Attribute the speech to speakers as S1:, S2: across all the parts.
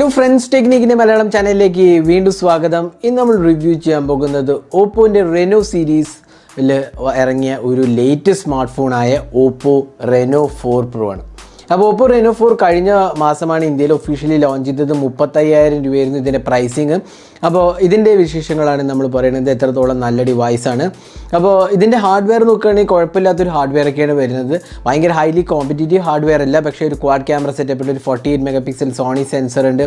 S1: hello friends ടെക്നിക്കിൻ്റെ Malayalam ചാനലിലേക്ക് വീണ്ടും സ്വാഗതം ഇന്ന് നമ്മൾ റിവ്യൂ ചെയ്യാൻ പോകുന്നത് ഓപ്പോൻ്റെ റെനോ സീരീസിൽ ഇറങ്ങിയ ഒരു ലേറ്റസ്റ്റ് സ്മാർട്ട് ഫോണായ ഓപ്പോ റെനോ ഫോർ പ്രോ ആണ് അപ്പോൾ ഓപ്പോ റെനോ ഫോർ കഴിഞ്ഞ മാസമാണ് ഇന്ത്യയിൽ ഒഫീഷ്യലി ലോഞ്ച് ചെയ്തത് മുപ്പത്തയ്യായിരം രൂപയായിരുന്നു ഇതിൻ്റെ പ്രൈസിങ് അപ്പോൾ ഇതിൻ്റെ വിശേഷങ്ങളാണ് നമ്മൾ പറയുന്നത് എത്രത്തോളം നല്ല ഡിവൈസാണ് അപ്പോൾ ഇതിൻ്റെ ഹാർഡ്വെയർ നോക്കുകയാണെങ്കിൽ കുഴപ്പമില്ലാത്തൊരു ഒക്കെയാണ് വരുന്നത് ഭയങ്കര ഹൈലി കോമ്പറ്റേറ്റീവ് ഹാർഡ്വെയർ അല്ല പക്ഷേ ഒരു ക്വാഡ് ക്യാമറ സെറ്റപ്പിൽ ഒരു forty eight mega pixel Sony sensor ഉണ്ട്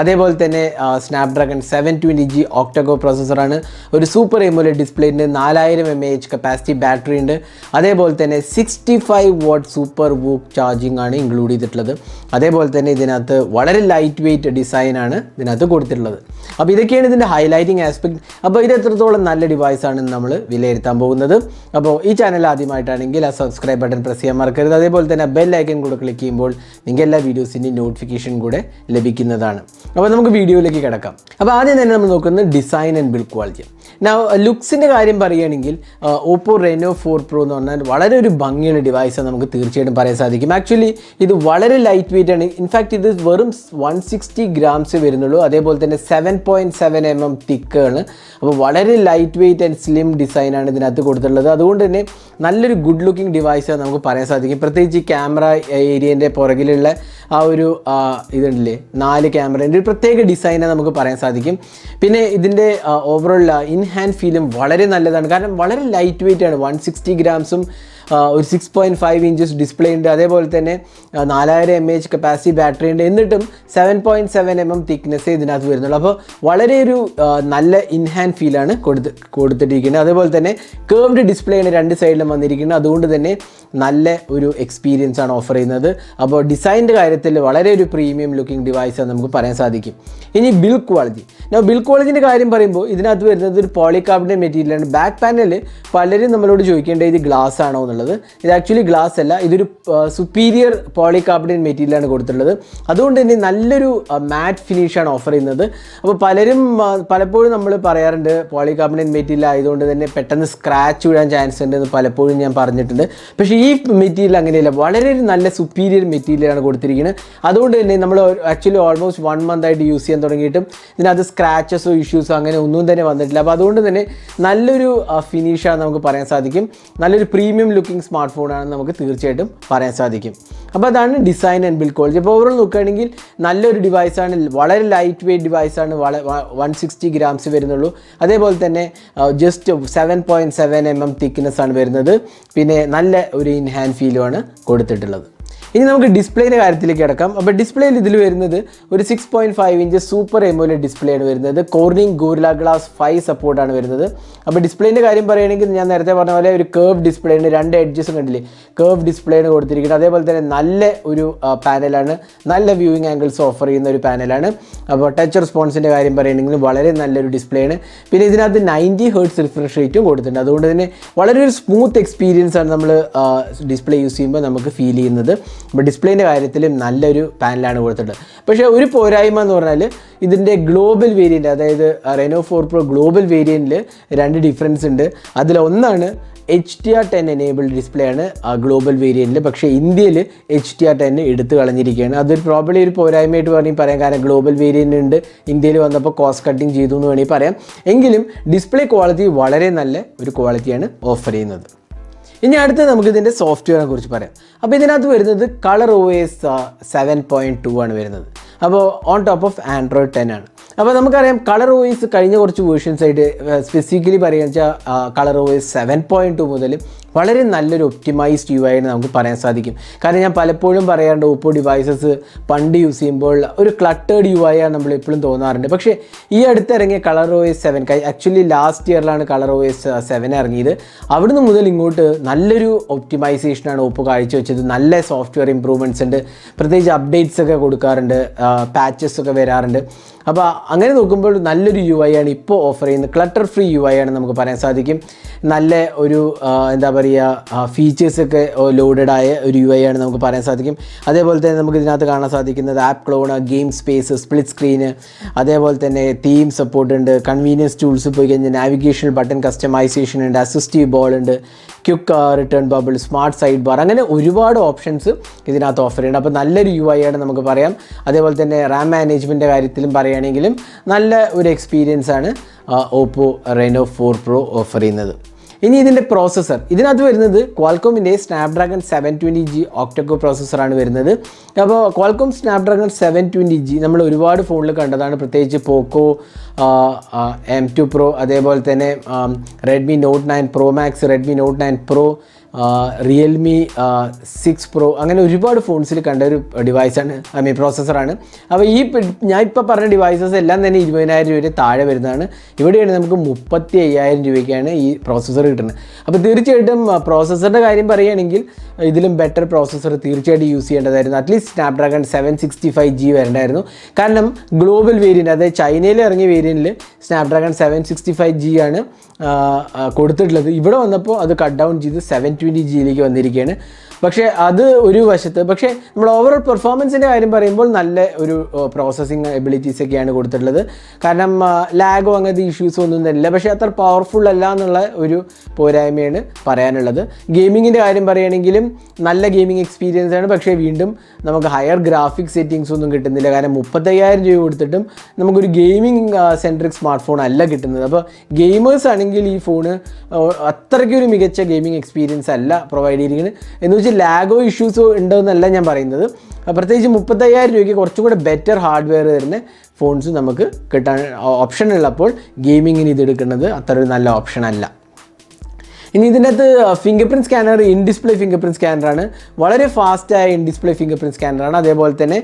S1: അതേപോലെ തന്നെ Snapdragon seven twenty G octacore പ്രോസസ്സറാണ് ഒരു സൂപ്പർ എമുലെ ഡിസ്പ്ലേ ഉണ്ട് നാലായിരം M A H capacity battery ഉണ്ട് അതേപോലെ തന്നെ sixty five watt super VOOC charging ആണ് ഇൻക്ലൂഡ് ചെയ്തിട്ടുള്ളത് അതേപോലെ തന്നെ ഇതിനകത്ത് വളരെ ലൈറ്റ് വെയ്റ്റ് ഡിസൈനാണ് ഇതിനകത്ത് കൊടുത്തിട്ടുള്ളത് അപ്പോൾ ഇതൊക്കെ ഇതൊക്കെയാണ് ഇതിൻ്റെ ഹൈലൈറ്റിംഗ് ആസ്പെക്ട് അപ്പോൾ ഇത് എത്രത്തോളം നല്ല ഡിവൈസാണെന്ന് നമ്മൾ വിലയിരുത്താൻ പോകുന്നത് അപ്പോൾ ഈ ചാനൽ ആദ്യമായിട്ടാണെങ്കിൽ ആ സബ്സ്ക്രൈബ് ബട്ടൺ പ്രസ് ചെയ്യാൻ മറക്കരുത് അതേപോലെ തന്നെ ബെൽ ഐക്കൺ കൂടെ ക്ലിക്ക് ചെയ്യുമ്പോൾ നിങ്ങൾക്ക് എല്ലാ വീഡിയോസിൻ്റെയും നോട്ടിഫിക്കേഷൻ കൂടെ ലഭിക്കുന്നതാണ് അപ്പോൾ നമുക്ക് വീഡിയോയിലേക്ക് കിടക്കാം അപ്പോൾ ആദ്യം തന്നെ നമ്മൾ നോക്കുന്നത് ഡിസൈൻ ആൻഡ് ബിൽഡ് ക്വാളിറ്റി നാ ലുക്സിൻ്റെ കാര്യം പറയുകയാണെങ്കിൽ ഓപ്പോ റെനോ ഫോർ പ്രോ എന്ന് പറഞ്ഞാൽ വളരെ ഒരു ഭംഗിയുള്ള ഡിവൈസ് നമുക്ക് തീർച്ചയായിട്ടും പറയാൻ സാധിക്കും ആക്ച്വലി ഇത് വളരെ ലൈറ്റ് വെയിറ്റ് ആണ് ഇൻഫാക്റ്റ് ഇത് വെറും വൺ സിക്സ്റ്റി ഗ്രാംസ് വരുന്നുള്ളൂ അതേപോലെ തന്നെ seven point seven M M തിക്കാണ് അപ്പോൾ വളരെ ലൈറ്റ് വെയിറ്റ് ആൻഡ് സ്ലിം ഡിസൈനാണ് ഇതിനകത്ത് കൊടുത്തിട്ടുള്ളത് അതുകൊണ്ട് തന്നെ നല്ലൊരു ഗുഡ് ലുക്കിംഗ് ഡിവൈസാണ് നമുക്ക് പറയാൻ സാധിക്കും പ്രത്യേകിച്ച് ഈ ക്യാമറ ഏരിയൻ്റെ പുറകിലുള്ള ആ ഒരു ഇതുണ്ടല്ലേ നാല് ക്യാമറേൻ്റെ ഒരു പ്രത്യേക ഡിസൈനാണ് നമുക്ക് പറയാൻ സാധിക്കും പിന്നെ ഇതിൻ്റെ ഓവറോൾ ഇൻ ഹാൻഡ് ഫീലും വളരെ നല്ലതാണ് കാരണം വളരെ ലൈറ്റ് വെയിറ്റ് ആണ് വൺ സിക്സ്റ്റി ഗ്രാംസും ഒരു six point five inches display ഉണ്ട് അതേപോലെ തന്നെ നാലായിരം എം എച്ച് കപ്പാസിറ്റി ബാറ്ററി ഉണ്ട് എന്നിട്ടും seven point seven M M thickness ഇതിനകത്ത് വരുന്നുള്ളൂ അപ്പോൾ വളരെ ഒരു നല്ല ഇൻഹാൻഡ് ഫീലാണ് കൊടുത്ത് കൊടുത്തിട്ടിരിക്കുന്നത് അതേപോലെ തന്നെ കേർവ്ഡ് ഡിസ്പ്ലേ ആണ് രണ്ട് സൈഡിലും വന്നിരിക്കുന്നത് അതുകൊണ്ട് തന്നെ നല്ല ഒരു എക്സ്പീരിയൻസ് ആണ് ഓഫർ ചെയ്യുന്നത് അപ്പോൾ ഡിസൈൻ്റെ കാര്യത്തിൽ വളരെ ഒരു പ്രീമിയം ലുക്കിംഗ് ഡിവൈസ് ആണ് നമുക്ക് പറയാൻ സാധിക്കും ഇനി ബിൽ ക്വാളിറ്റി ഞാൻ ബിൽ ക്വാളിറ്റിൻ്റെ കാര്യം പറയുമ്പോൾ ഇതിനകത്ത് വരുന്നത് ഒരു പോളികാർബിൻ്റെ മെറ്റീരിയലാണ് ബാക്ക് പാനൽ പലരും നമ്മളോട് ചോദിക്കേണ്ടത് ഇത് ഗ്ലാസ് ആണോ എന്നുള്ളത് കൊടുത്തിട്ടുള്ളത് ഇത് ആക്ച്വലി ഗ്ലാസ് അല്ല ഇതൊരു സുപ്പീരിയർ പോളി കാർബണേറ്റ് മെറ്റീരിയലാണ് കൊടുത്തിട്ടുള്ളത് അതുകൊണ്ട് തന്നെ നല്ലൊരു മാറ്റ് ഫിനിഷാണ് ഓഫർ ചെയ്യുന്നത് അപ്പോൾ പലരും പലപ്പോഴും നമ്മൾ പറയാറുണ്ട് പോളി കാർബണേറ്റ് മെറ്റീരിയൽ ആയതുകൊണ്ട് തന്നെ പെട്ടെന്ന് സ്ക്രാച്ച് വീഴാൻ ചാൻസ് ഉണ്ട് എന്ന് പലപ്പോഴും ഞാൻ പറഞ്ഞിട്ടുണ്ട് പക്ഷേ ഈ മെറ്റീരിയൽ അങ്ങനെയല്ല വളരെ നല്ല സുപ്പീരിയർ മെറ്റീരിയലാണ് കൊടുത്തിരിക്കുന്നത് അതുകൊണ്ട് തന്നെ നമ്മൾ ആക്ച്വലി ഓൾമോസ്റ്റ് വൺ മന്ത് ആയിട്ട് യൂസ് ചെയ്യാൻ തുടങ്ങിയിട്ടും ഇതിനകത്ത് സ്ക്രാച്ചസോ ഇഷ്യൂസോ അങ്ങനെ ഒന്നും തന്നെ വന്നിട്ടില്ല അപ്പോൾ അതുകൊണ്ട് തന്നെ നല്ലൊരു ഫിനിഷാണ് നമുക്ക് പറയാൻ സാധിക്കും നല്ലൊരു പ്രീമിയം ലുക്ക് ലുക്കിംഗ് സ്മാർട്ട് ഫോണാണെന്ന് നമുക്ക് തീർച്ചയായിട്ടും പറയാൻ സാധിക്കും അപ്പോൾ അതാണ് ഡിസൈൻ ആൻഡ് ബിൽഡ് ക്വാളിറ്റി അപ്പോൾ ഓവറോൾ നോക്കുകയാണെങ്കിൽ നല്ലൊരു ഡിവൈസാണ് വളരെ ലൈറ്റ് വെയ്റ്റ് ഡിവൈസാണ് വള വൺ സിക്സ്റ്റി ഗ്രാംസ് വരുന്നുള്ളൂ അതേപോലെ തന്നെ just seven point seven M M തിക്നെസ്സാണ് ആണ് വരുന്നത് പിന്നെ നല്ല ഒരു ഇൻഹാൻഡ് ഫീലുമാണ് കൊടുത്തിട്ടുള്ളത് ഇനി നമുക്ക് ഡിസ്പ്ലേയുടെ കാര്യത്തിലേക്ക് കിടക്കാം അപ്പോൾ ഡിസ്പ്ലേയിൽ ഇതിൽ വരുന്നത് ഒരു six point five inch super AMOLED display ആണ് വരുന്നത് കോർണിംഗ് ഗോരില ഗ്ലാസ് ഫൈവ് സപ്പോർട്ടാണ് വരുന്നത് അപ്പോൾ ഡിസ്പ്ലേൻ്റെ കാര്യം പറയുകയാണെങ്കിൽ ഞാൻ നേരത്തെ പറഞ്ഞ പോലെ ഒരു കേർവ് ഡിസ്പ്ലേ ആണ് രണ്ട് എഡ്ജസും കണ്ടില്ലേ കേർവ് ഡിസ്പ്ലേ ആണ് കൊടുത്തിരിക്കുന്നത് അതേപോലെ തന്നെ നല്ല ഒരു പാനലാണ് നല്ല വ്യൂയിങ് ആംഗിൾസ് ഓഫർ ചെയ്യുന്ന ഒരു പാനലാണ് അപ്പോൾ ടച്ച് റെസ്പോൺസിൻ്റെ കാര്യം പറയുകയാണെങ്കിൽ വളരെ നല്ലൊരു ഡിസ്പ്ലേ ആണ് പിന്നെ ഇതിനകത്ത് നയൻറ്റി ഹേർട്സ് റിഫ്രഷ് റേറ്റും കൊടുത്തിട്ടുണ്ട് അതുകൊണ്ട് തന്നെ വളരെ ഒരു സ്മൂത്ത് എക്സ്പീരിയൻസ് ആണ് നമ്മൾ ഡിസ്പ്ലേ യൂസ് ചെയ്യുമ്പോൾ നമുക്ക് ഫീൽ ചെയ്യുന്നത് ഇപ്പോൾ ഡിസ്പ്ലേൻ്റെ കാര്യത്തിലും നല്ലൊരു പാനലാണ് കൊടുത്തിട്ടുള്ളത് പക്ഷേ ഒരു പോരായ്മ എന്ന് പറഞ്ഞാൽ ഇതിൻ്റെ ഗ്ലോബൽ വേരിയൻ്റ് അതായത് റെനോ ഫോർ പ്രോ ഗ്ലോബൽ വേരിയൻറ്റിൽ രണ്ട് ഡിഫറൻസ് ഉണ്ട് അതിലൊന്നാണ് H D R ten enabled display ആണ് ആ ഗ്ലോബൽ വേരിയൻറ്റിൽ പക്ഷേ ഇന്ത്യയിൽ എച്ച് ടി ആർ ടെൻ എടുത്തു കളഞ്ഞിരിക്കുകയാണ് അതൊരു പ്രോബ്ലി ഒരു പോരായ്മയായിട്ട് വേണമെങ്കിൽ പറയാം കാരണം ഗ്ലോബൽ വേരിയൻ്റ് ഉണ്ട് ഇന്ത്യയിൽ വന്നപ്പോൾ കോസ്റ്റ് കട്ടിങ് ചെയ്തു എന്ന് വേണമെങ്കിൽ പറയാം എങ്കിലും ഡിസ്പ്ലേ ക്വാളിറ്റി വളരെ നല്ല ഒരു ക്വാളിറ്റിയാണ് ഓഫർ ചെയ്യുന്നത് ഇനി അടുത്ത് നമുക്ക് ഇതിൻ്റെ സോഫ്റ്റ്വെയറിനെ കുറിച്ച് പറയാം അപ്പോൾ ഇതിനകത്ത് വരുന്നത് Color O S seven point two ആണ് വരുന്നത് അപ്പോൾ on top of Android ten ആണ് അപ്പോൾ നമുക്കറിയാം കളർ ഓയിസ് കഴിഞ്ഞ കുറച്ച് വേർഷൻസ് ആയിട്ട് സ്പെസിഫിക്കലി പറയുക വെച്ചാൽ Color OS seven point two മുതൽ വളരെ നല്ലൊരു ഒപ്റ്റിമൈസ്ഡ് യു ആയിട്ട് നമുക്ക് പറയാൻ സാധിക്കും കാരണം ഞാൻ പലപ്പോഴും പറയാറുണ്ട് ഓപ്പോ ഡിവൈസസ് പണ്ട് യൂസ് ചെയ്യുമ്പോൾ ഒരു ക്ലട്ടേഡ് യു ആയി നമ്മൾ എപ്പോഴും തോന്നാറുണ്ട് പക്ഷേ ഈ ഇറങ്ങിയ Color O S seven actually last ഇയറിലാണ് കളർ ഒ എസ് സെവൻ ഇറങ്ങിയത് അവിടുന്ന് മുതൽ ഇങ്ങോട്ട് നല്ലൊരു ഒപ്റ്റിമൈസേഷനാണ് ഓപ്പോ കാഴ്ചവെച്ചത് നല്ല സോഫ്റ്റ്വെയർ ഇമ്പ്രൂവ്മെൻറ്റ്സ് ഉണ്ട് പ്രത്യേകിച്ച് അപ്ഡേറ്റ്സ് ഒക്കെ കൊടുക്കാറുണ്ട് പാച്ചസ് ഒക്കെ വരാറുണ്ട് അപ്പോൾ അങ്ങനെ നോക്കുമ്പോൾ നല്ലൊരു യു ആണ് ഇപ്പോൾ ഓഫർ ചെയ്യുന്നത് ക്ലട്ടർ ഫ്രീ യു ആണ് നമുക്ക് പറയാൻ സാധിക്കും നല്ല ഒരു എന്താ പറയുക പറയുക ഫീച്ചേഴ്സൊക്കെ ആയ ഒരു യു ഐ ആണ് നമുക്ക് പറയാൻ സാധിക്കും അതേപോലെ തന്നെ നമുക്ക് ഇതിനകത്ത് കാണാൻ സാധിക്കുന്നത് app clone game space split screen അതേപോലെ തന്നെ തീം സപ്പോർട്ട് ഉണ്ട് കൺവീനിയൻസ് ടൂൾസ് പോയി കഴിഞ്ഞാൽ നാവിഗേഷൻ ബട്ടൺ കസ്റ്റമൈസേഷൻ ഉണ്ട് അസിസ്റ്റീവ് ബോൾ ഉണ്ട് quick return bubble smart side bar അങ്ങനെ ഒരുപാട് ഓപ്ഷൻസ് ഇതിനകത്ത് ഓഫർ ചെയ്യുന്നുണ്ട് അപ്പോൾ നല്ലൊരു യു ഐ ആണ് നമുക്ക് പറയാം അതേപോലെ തന്നെ റാം മാനേജ്മെൻറ്റിൻ്റെ കാര്യത്തിലും പറയുകയാണെങ്കിലും നല്ല ഒരു എക്സ്പീരിയൻസ് ആണ് Oppo Reno four pro offer ചെയ്യുന്നത് ഇനി ഇതിൻ്റെ പ്രോസസ്സർ ഇതിനകത്ത് വരുന്നത് ക്വാൽക്കോമിൻ്റെ Snapdragon seven twenty G octa core പ്രോസസ്സറാണ് വരുന്നത് അപ്പോൾ Qualcomm Snapdragon seven twenty G നമ്മൾ ഒരുപാട് ഫോണിൽ കണ്ടതാണ് പ്രത്യേകിച്ച് പോക്കോ എം ടു പ്രോ അതേപോലെ തന്നെ Redmi Note nine pro max Redmi Note nine pro Realme six pro അങ്ങനെ ഒരുപാട് ഫോൺസിൽ കണ്ട ഒരു ഡിവൈസാണ് ഐ മീൻ പ്രോസസ്സറാണ് അപ്പോൾ ഈ ഞാൻ ഇപ്പോൾ പറഞ്ഞ ഡിവൈസസ് എല്ലാം തന്നെ ഇരുപതിനായിരം രൂപ താഴെ വരുന്നതാണ് ഇവിടെയാണ് നമുക്ക് മുപ്പത്തി അയ്യായിരം രൂപയ്ക്കാണ് ഈ പ്രോസസ്സർ കിട്ടുന്നത് അപ്പോൾ തീർച്ചയായിട്ടും പ്രോസസ്സറിൻ്റെ കാര്യം പറയുകയാണെങ്കിൽ ഇതിലും ബെറ്റർ പ്രോസസ്സർ തീർച്ചയായിട്ടും യൂസ് ചെയ്യേണ്ടതായിരുന്നു at least Snapdragon seven sixty five G വരേണ്ടായിരുന്നു കാരണം ഗ്ലോബൽ വേരിയൻറ്റ് അതായത് ചൈനയിൽ ഇറങ്ങിയ വേരിയൻറ്റിൽ Snapdragon seven sixty five G ആണ് കൊടുത്തിട്ടുള്ളത് ഇവിടെ വന്നപ്പോൾ അത് കട്ട് ഡൗൺ ചെയ്ത് സെവൻ ട്വൻറ്റി ജിയിലേക്ക് വന്നിരിക്കുകയാണ് പക്ഷേ അത് ഒരു വശത്ത് പക്ഷേ നമ്മൾ ഓവറോൾ പെർഫോമൻസിൻ്റെ കാര്യം പറയുമ്പോൾ നല്ല ഒരു പ്രോസസ്സിങ് എബിലിറ്റീസ് ഒക്കെയാണ് കൊടുത്തിട്ടുള്ളത് കാരണം ലാഗോ അങ്ങനത്തെ ഇഷ്യൂസോ ഒന്നും തന്നില്ല പക്ഷേ അത്ര പവർഫുൾ അല്ല എന്നുള്ള ഒരു പോരായ്മയാണ് പറയാനുള്ളത് ഗെയിമിങ്ങിൻ്റെ കാര്യം പറയുകയാണെങ്കിലും നല്ല ഗെയിമിംഗ് എക്സ്പീരിയൻസ് ആണ് പക്ഷേ വീണ്ടും നമുക്ക് ഹയർ ഗ്രാഫിക് സെറ്റിങ്സ് ഒന്നും കിട്ടുന്നില്ല കാരണം മുപ്പത്തയ്യായിരം രൂപ കൊടുത്തിട്ടും നമുക്കൊരു ഗെയിമിംഗ് സെൻട്രിക് സ്മാർട്ട് ഫോൺ അല്ല കിട്ടുന്നത് അപ്പോൾ ഗെയിമേഴ്സ് ആണെങ്കിൽ ഈ ഫോണ് അത്രയ്ക്കൊരു മികച്ച ഗെയിമിംഗ് എക്സ്പീരിയൻസ് അല്ല പ്രൊവൈഡ് ചെയ്തിരിക്കുന്നത് എന്ന് വെച്ചാൽ ലാഗോ ഇഷ്യൂസോ ഉണ്ടോയെന്നല്ല ഞാൻ പറയുന്നത് പ്രത്യേകിച്ച് മുപ്പത്തയ്യായിരം രൂപയ്ക്ക് കുറച്ചും കൂടെ ബെറ്റർ ഹാർഡ്വെയർ തരുന്ന ഫോൺസ് നമുക്ക് കിട്ടാൻ ഓപ്ഷൻ ഉള്ളപ്പോൾ ഗെയിമിങ്ങിന് ഇത് എടുക്കുന്നത് അത്ര ഒരു നല്ല ഓപ്ഷൻ അല്ല ഇനി ഇതിൻ്റെ അകത്ത് fingerprint scanner in display fingerprint സ്കാനറാണ് വളരെ ഫാസ്റ്റായ ഇൻ ഡിസ്പ്ലേ ഫിംഗർ പ്രിൻറ്റ് സ്കാനറാണ് അതേപോലെ തന്നെ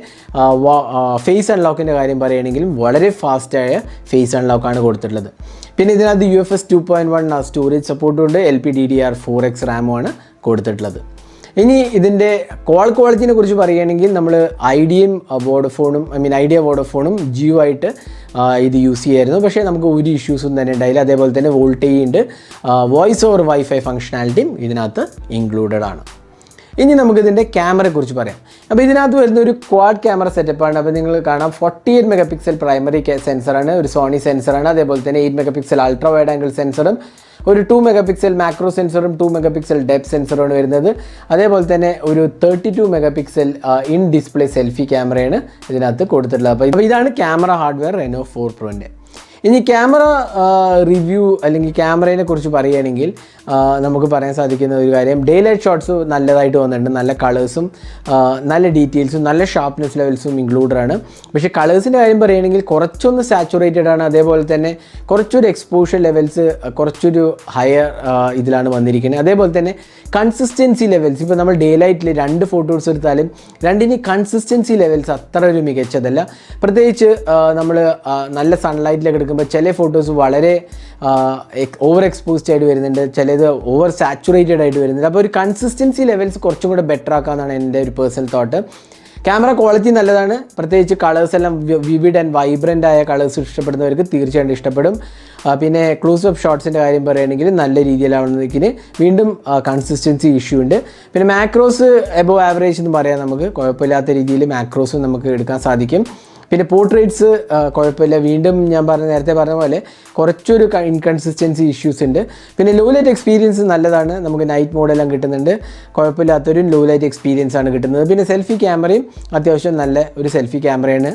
S1: ഫേസ് അൺലോക്കിൻ്റെ കാര്യം പറയുകയാണെങ്കിലും വളരെ ഫാസ്റ്റായ ഫേസ് അൺലോക്കാണ് കൊടുത്തിട്ടുള്ളത് പിന്നെ ഇതിനകത്ത് U F S two point one storage സപ്പോർട്ടും ഉണ്ട് L P D D R four X റാമുമാണ് കൊടുത്തിട്ടുള്ളത് ഇനി ഇതിൻ്റെ കോൾ ക്വാളിറ്റിനെ കുറിച്ച് പറയുകയാണെങ്കിൽ നമ്മൾ ഐഡിയയും വോഡഫോണും ഐ മീൻ ഐഡിയ വോഡഫോണും ജിയോ ആയിട്ട് ഇത് യൂസ് ചെയ്യായിരുന്നു പക്ഷേ നമുക്ക് ഒരു ഇഷ്യൂസും തന്നെ ഉണ്ടായില്ല അതേപോലെ തന്നെ വോൾട്ടേജ് ഉണ്ട് വോയിസ് ഓവർ വൈഫൈ ഫംഗ്ഷനാലിറ്റിയും ഇതിനകത്ത് ഇൻക്ലൂഡഡ് ആണ് ഇനി നമുക്കിതിൻ്റെ കുറിച്ച് പറയാം അപ്പോൾ ഇതിനകത്ത് വരുന്ന ഒരു ക്വാഡ് ക്യാമറ സെറ്റപ്പാണ് അപ്പോൾ നിങ്ങൾ കാണാം forty eight mega megapixel primary സെൻസറാണ് ഒരു സോണി സെൻസറാണ് അതേപോലെ തന്നെ eight mega megapixel ultra wide angle സെൻസറും ഒരു ടു മെഗാ പിക്സൽ മാക്രോ സെൻസറും ടു മെഗാ പിക്സൽ ഡെപ് സെൻസറുമാണ് വരുന്നത് അതേപോലെ തന്നെ ഒരു thirty two megapixel in display selfie ക്യാമറയാണ് ഇതിനകത്ത് കൊടുത്തിട്ടുള്ളത് അപ്പോൾ ഇതാണ് ക്യാമറ ഹാർഡ്വെയർ റെനോ ഫോർ പ്രോൻ്റെ ഇനി ക്യാമറ റിവ്യൂ അല്ലെങ്കിൽ ക്യാമറയെ കുറിച്ച് പറയുകയാണെങ്കിൽ നമുക്ക് പറയാൻ സാധിക്കുന്ന ഒരു കാര്യം ഡേ ലൈറ്റ് ഷോട്ട്സ് നല്ലതായിട്ട് വന്നിട്ടുണ്ട് നല്ല കളേഴ്സും നല്ല ഡീറ്റെയിൽസും നല്ല ഷാർപ്നെസ് ലെവൽസും ഇൻക്ലൂഡഡ് ആണ് പക്ഷേ കളേഴ്സിൻ്റെ കാര്യം പറയുകയാണെങ്കിൽ കുറച്ചൊന്ന് സാച്ചുറേറ്റഡ് ആണ് അതേപോലെ തന്നെ കുറച്ചൊരു എക്സ്പോഷർ ലെവൽസ് കുറച്ചൊരു ഹയർ ഇതിലാണ് വന്നിരിക്കുന്നത് അതേപോലെ തന്നെ കൺസിസ്റ്റൻസി ലെവൽസ് ഇപ്പോൾ നമ്മൾ ഡേ ലൈറ്റിൽ രണ്ട് ഫോട്ടോസ് എടുത്താലും രണ്ടിനി കൺസിസ്റ്റൻസി ലെവൽസ് അത്ര ഒരു മികച്ചതല്ല പ്രത്യേകിച്ച് നമ്മൾ നല്ല സൺലൈറ്റിലൊക്കെ എടുക്കുമ്പോൾ നോക്കുമ്പോൾ ചില ഫോട്ടോസ് വളരെ ഓവർ എക്സ്പോസ്ഡ് ആയിട്ട് വരുന്നുണ്ട് ചിലത് ഓവർ സാച്ചുറേറ്റഡ് ആയിട്ട് വരുന്നുണ്ട് അപ്പോൾ ഒരു കൺസിസ്റ്റൻസി ലെവൽസ് കുറച്ചും കൂടെ ബെറ്റർ ആക്കാമെന്നാണ് എൻ്റെ ഒരു പേഴ്സണൽ തോട്ട് ക്യാമറ ക്വാളിറ്റി നല്ലതാണ് പ്രത്യേകിച്ച് കളേഴ്സ് എല്ലാം വിവിഡ് ആൻഡ് വൈബ്രൻ്റ് ആയ കളേഴ്സ് ഇഷ്ടപ്പെടുന്നവർക്ക് തീർച്ചയായിട്ടും ഇഷ്ടപ്പെടും പിന്നെ ക്ലോസ് അപ്പ് ഷോട്ട്സിൻ്റെ കാര്യം പറയുകയാണെങ്കിൽ നല്ല രീതിയിലാവുന്നതിന് വീണ്ടും കൺസിസ്റ്റൻസി ഇഷ്യൂ ഉണ്ട് പിന്നെ മാക്രോസ് എബോ ആവറേജ് എന്ന് പറയാം നമുക്ക് കുഴപ്പമില്ലാത്ത രീതിയിൽ മാക്രോസും നമുക്ക് എടുക്കാൻ സാധിക്കും പിന്നെ പോർട്രേറ്റ്സ് കുഴപ്പമില്ല വീണ്ടും ഞാൻ പറഞ്ഞ നേരത്തെ പറഞ്ഞ പോലെ കുറച്ചൊരു ഇൻകൺസിസ്റ്റൻസി ഇഷ്യൂസ് ഉണ്ട് പിന്നെ ലോ ലൈറ്റ് എക്സ്പീരിയൻസ് നല്ലതാണ് നമുക്ക് നൈറ്റ് മോഡെല്ലാം കിട്ടുന്നുണ്ട് കുഴപ്പമില്ലാത്തൊരു ലോ ലൈറ്റ് എക്സ്പീരിയൻസ് ആണ് കിട്ടുന്നത് പിന്നെ സെൽഫി ക്യാമറയും അത്യാവശ്യം നല്ല ഒരു സെൽഫി ക്യാമറയാണ്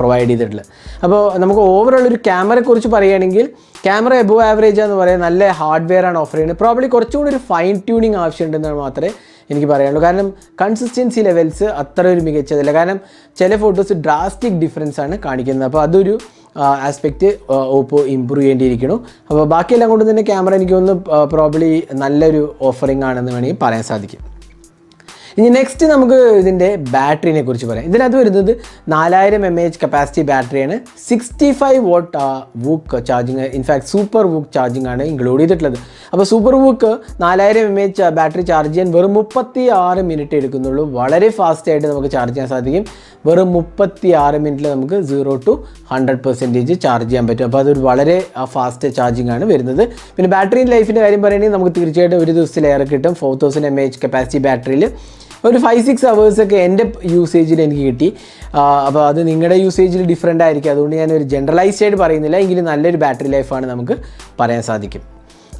S1: പ്രൊവൈഡ് ചെയ്തിട്ടുള്ളത് അപ്പോൾ നമുക്ക് ഓവറോൾ ഒരു ക്യാമറയെക്കുറിച്ച് പറയുകയാണെങ്കിൽ ക്യാമറ എബോ ആവറേജ് എന്ന് പറയുന്നത് നല്ല ഹാർഡ്വെയർ ആണ് ഓഫർ ചെയ്യുന്നത് പ്രോബ്ലി കുറച്ചുകൂടി ഒരു ഫൈൻ ട്യൂണിങ് ആവശ്യമുണ്ടെന്നാണ് മാത്രമേ എനിക്ക് പറയാനുള്ളൂ കാരണം കൺസിസ്റ്റൻസി ലെവൽസ് അത്ര ഒരു മികച്ചതല്ല കാരണം ചില ഫോട്ടോസ് ഡ്രാസ്റ്റിക് ഡിഫറൻസ് ആണ് കാണിക്കുന്നത് അപ്പോൾ അതൊരു ആസ്പെക്റ്റ് ഓപ്പോ ഇമ്പ്രൂവ് ചെയ്യേണ്ടിയിരിക്കുന്നു അപ്പോൾ ബാക്കിയെല്ലാം കൊണ്ട് തന്നെ ക്യാമറ എനിക്ക് ഒന്ന് പ്രോബ്ലി നല്ലൊരു ഓഫറിംഗ് ആണെന്ന് വേണമെങ്കിൽ പറയാൻ സാധിക്കും ഇനി നെക്സ്റ്റ് നമുക്ക് ഇതിൻ്റെ ബാറ്ററിനെ കുറിച്ച് പറയാം ഇതിനകത്ത് വരുന്നത് നാലായിരം എം എച്ച് കപ്പാസിറ്റി ബാറ്ററിയാണ് sixty five watt VOOC charging in fact super VOOC charging ആണ് ഇൻക്ലൂഡ് ചെയ്തിട്ടുള്ളത് അപ്പോൾ സൂപ്പർ വൂക്ക് നാലായിരം എം എച്ച് ബാറ്ററി ചാർജ് ചെയ്യാൻ വെറും മുപ്പത്തി ആറ് മിനിറ്റ് എടുക്കുന്നുള്ളൂ വളരെ ഫാസ്റ്റായിട്ട് നമുക്ക് ചാർജ് ചെയ്യാൻ സാധിക്കും വെറും മുപ്പത്തി ആറ് മിനിറ്റിൽ നമുക്ക് zero to hundred percentage charge ചെയ്യാൻ പറ്റും അപ്പോൾ അതൊരു വളരെ ഫാസ്റ്റ് ചാർജിങ് ആണ് വരുന്നത് പിന്നെ ബാറ്ററി ലൈഫിൻ്റെ കാര്യം പറയുകയാണെങ്കിൽ നമുക്ക് തീർച്ചയായിട്ടും ഒരു ദിവസത്തിലേറെ കിട്ടും four thousand M H capacity ബാറ്ററിയിൽ ഒരു ഫൈവ് സിക്സ് അവേഴ്സൊക്കെ എൻ്റെ യൂസേജിൽ എനിക്ക് കിട്ടി അപ്പോൾ അത് നിങ്ങളുടെ യൂസേജിൽ ഡിഫറെൻ്റ് ആയിരിക്കും അതുകൊണ്ട് ഞാനൊരു ജനറലൈസ്ഡ് ആയിട്ട് പറയുന്നില്ല എങ്കിലും നല്ലൊരു ബാറ്ററി ലൈഫാണ് നമുക്ക് പറയാൻ സാധിക്കും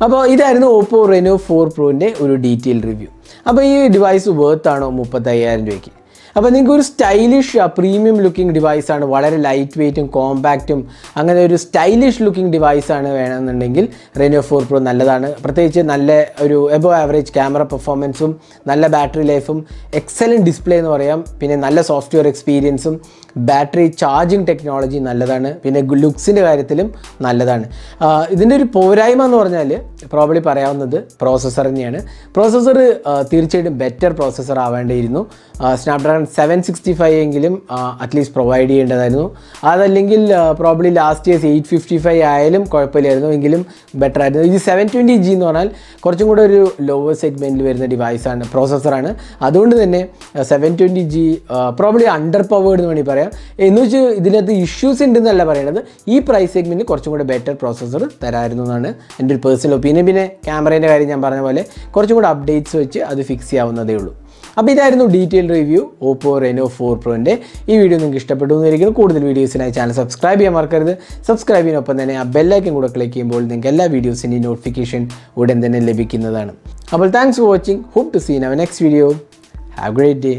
S1: അപ്പോൾ ഇതായിരുന്നു ഓപ്പോ റെനോ ഫോർ പ്രോവിൻ്റെ ഒരു ഡീറ്റെയിൽ റിവ്യൂ അപ്പോൾ ഈ ഡിവൈസ് വേർത്താണോ മുപ്പത്തയ്യായിരം രൂപയ്ക്ക് അപ്പോൾ നിങ്ങൾക്ക് ഒരു സ്റ്റൈലിഷ് പ്രീമിയം ലുക്കിംഗ് ഡിവൈസാണ് വളരെ ലൈറ്റ് വെയ്റ്റും കോമ്പാക്റ്റും അങ്ങനെ ഒരു സ്റ്റൈലിഷ് ലുക്കിംഗ് ഡിവൈസാണ് വേണമെന്നുണ്ടെങ്കിൽ റെനോ ഫോർ പ്രോ നല്ലതാണ് പ്രത്യേകിച്ച് നല്ല ഒരു എബോ ആവറേജ് ക്യാമറ പെർഫോമൻസും നല്ല ബാറ്ററി ലൈഫും എക്സലൻറ്റ് ഡിസ്പ്ലേ എന്ന് പറയാം പിന്നെ നല്ല സോഫ്റ്റ്വെയർ എക്സ്പീരിയൻസും ബാറ്ററി ചാർജിങ് ടെക്നോളജി നല്ലതാണ് പിന്നെ ലുക്സിൻ്റെ കാര്യത്തിലും നല്ലതാണ് ഇതിൻ്റെ ഒരു പോരായ്മ എന്ന് പറഞ്ഞാൽ പ്രോബ്ലി പറയാവുന്നത് പ്രോസസ്സർ തന്നെയാണ് പ്രോസസ്സർ തീർച്ചയായിട്ടും ബെറ്റർ പ്രോസസ്സർ ആവേണ്ടിയിരുന്നു സ്നാപ്ഡ്രാഗൺ സെവൻ സിക്സ്റ്റി ഫൈവ് എങ്കിലും അറ്റ്ലീസ്റ്റ് പ്രൊവൈഡ് ചെയ്യേണ്ടതായിരുന്നു അതല്ലെങ്കിൽ probably last years eight fifty five ആയാലും കുഴപ്പമില്ലായിരുന്നു എങ്കിലും ബെറ്റർ ആയിരുന്നു ഇത് സെവൻ ട്വൻറ്റി ജി എന്ന് പറഞ്ഞാൽ കുറച്ചും കൂടെ ഒരു ലോവർ സെഗ്മെൻറ്റിൽ വരുന്ന ഡിവൈസാണ് പ്രോസസ്സറാണ് അതുകൊണ്ട് തന്നെ seven twenty G probably under powered എന്ന് വേണമെങ്കിൽ പറയാം എന്ന് വെച്ച് ഇതിനകത്ത് ഇഷ്യൂസ് ഉണ്ടെന്നല്ല പറയണത് ഈ പ്രൈസ് സെഗ്മെൻറ്റിൽ കുറച്ചും കൂടെ ബെറ്റർ പ്രോസസ്സർ തരായിരുന്നു എന്നാണ് എൻ്റെ ഒരു പേഴ്സണൽ ഒപ്പീനിയൻ പിന്നെ ക്യാമറേൻ്റെ കാര്യം ഞാൻ പറഞ്ഞ പോലെ കുറച്ചും കൂടെ അപ്ഡേറ്റ്സ് വെച്ച് അത് ഫിക്സ് ചെയ്യാവുന്നതേ ഉള്ളൂ അപ്പോൾ ഇതായിരുന്നു detail review Oppo Reno four പ്രോൻ്റെ ഈ വീഡിയോ നിങ്ങൾക്ക് ഇഷ്ടപ്പെട്ടു എന്നിരിക്കുന്നു കൂടുതൽ വീഡിയോസിനായി ചാനൽ സബ്സ്ക്രൈബ് ചെയ്യാൻ മറക്കരുത് സബ്സ്ക്രൈബ് ചെയ്യുന്നൊപ്പം തന്നെ ആ ബെല്ലൈക്കൻ കൂടെ ക്ലിക്ക് ചെയ്യുമ്പോൾ നിങ്ങൾക്ക് എല്ലാ വീഡിയോസിൻ്റെയും നോട്ടിഫിക്കേഷൻ ഉടൻ തന്നെ ലഭിക്കുന്നതാണ് അപ്പോൾ thanks for watching hope to seen our next video have great day